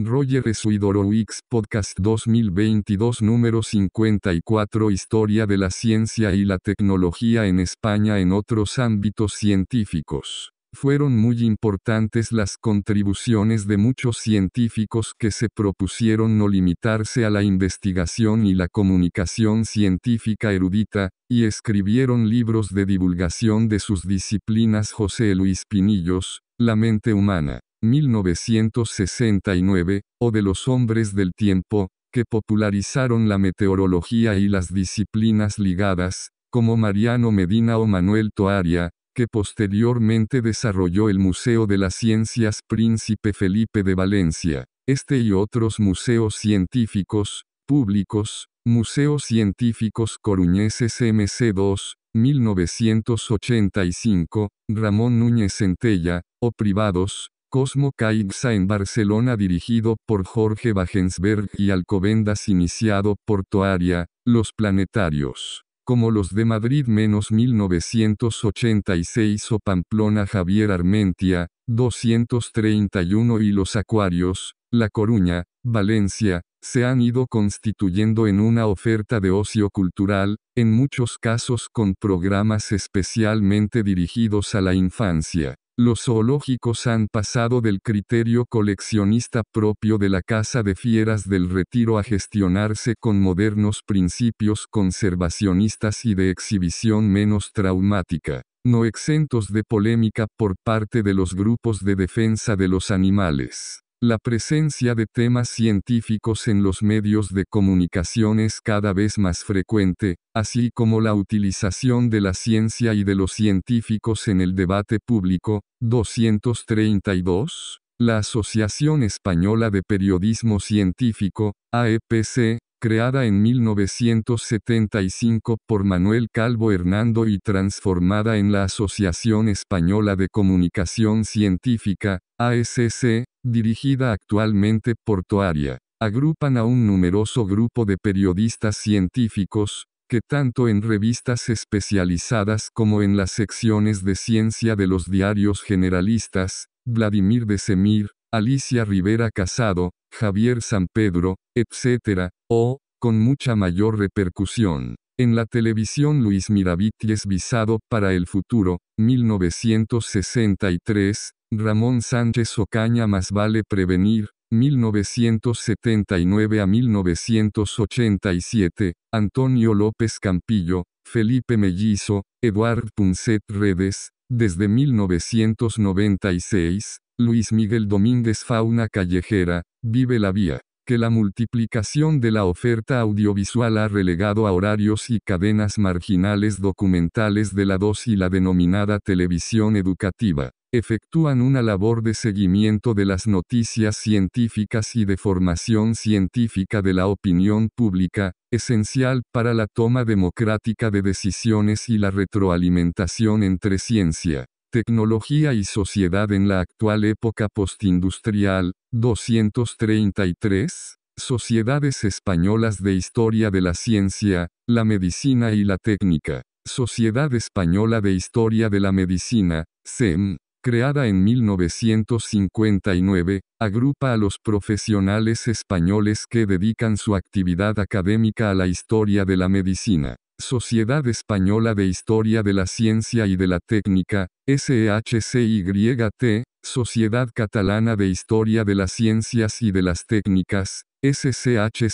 Roger Wix, Podcast 2022 número 54 Historia de la ciencia y la tecnología en España en otros ámbitos científicos. Fueron muy importantes las contribuciones de muchos científicos que se propusieron no limitarse a la investigación y la comunicación científica erudita, y escribieron libros de divulgación de sus disciplinas José Luis Pinillos, La mente humana. 1969, o de los hombres del tiempo, que popularizaron la meteorología y las disciplinas ligadas, como Mariano Medina o Manuel Toaria, que posteriormente desarrolló el Museo de las Ciencias Príncipe Felipe de Valencia, este y otros museos científicos, públicos, Museos Científicos Coruñeses MC2, 1985, Ramón Núñez Centella, o privados, Cosmo Caixa en Barcelona dirigido por Jorge Wagensberg y Alcobendas iniciado por Toaria, Los Planetarios. Como los de Madrid menos 1986 o Pamplona Javier Armentia, 231 y Los Acuarios, La Coruña, Valencia, se han ido constituyendo en una oferta de ocio cultural, en muchos casos con programas especialmente dirigidos a la infancia. Los zoológicos han pasado del criterio coleccionista propio de la Casa de Fieras del Retiro a gestionarse con modernos principios conservacionistas y de exhibición menos traumática, no exentos de polémica por parte de los grupos de defensa de los animales. La presencia de temas científicos en los medios de comunicación es cada vez más frecuente, así como la utilización de la ciencia y de los científicos en el debate público. 232. La Asociación Española de Periodismo Científico, AEPC, creada en 1975 por Manuel Calvo Hernando y transformada en la Asociación Española de Comunicación Científica, ASC, dirigida actualmente por Toaria. Agrupan a un numeroso grupo de periodistas científicos, que tanto en revistas especializadas como en las secciones de ciencia de los diarios generalistas, Vladimir de Semir, Alicia Rivera Casado, Javier San Pedro, etc., o, con mucha mayor repercusión. En la televisión Luis es visado para el futuro, 1963, Ramón Sánchez Ocaña más vale prevenir, 1979 a 1987, Antonio López Campillo, Felipe Mellizo, Eduard Puncet Redes, desde 1996, Luis Miguel Domínguez Fauna Callejera, Vive la Vía que la multiplicación de la oferta audiovisual ha relegado a horarios y cadenas marginales documentales de la DOS y la denominada televisión educativa, efectúan una labor de seguimiento de las noticias científicas y de formación científica de la opinión pública, esencial para la toma democrática de decisiones y la retroalimentación entre ciencia, Tecnología y Sociedad en la actual época postindustrial, 233, Sociedades Españolas de Historia de la Ciencia, la Medicina y la Técnica, Sociedad Española de Historia de la Medicina, SEM, creada en 1959, agrupa a los profesionales españoles que dedican su actividad académica a la historia de la medicina. Sociedad Española de Historia de la Ciencia y de la Técnica, SHCYT, Sociedad Catalana de Historia de las Ciencias y de las Técnicas, SCHCYT.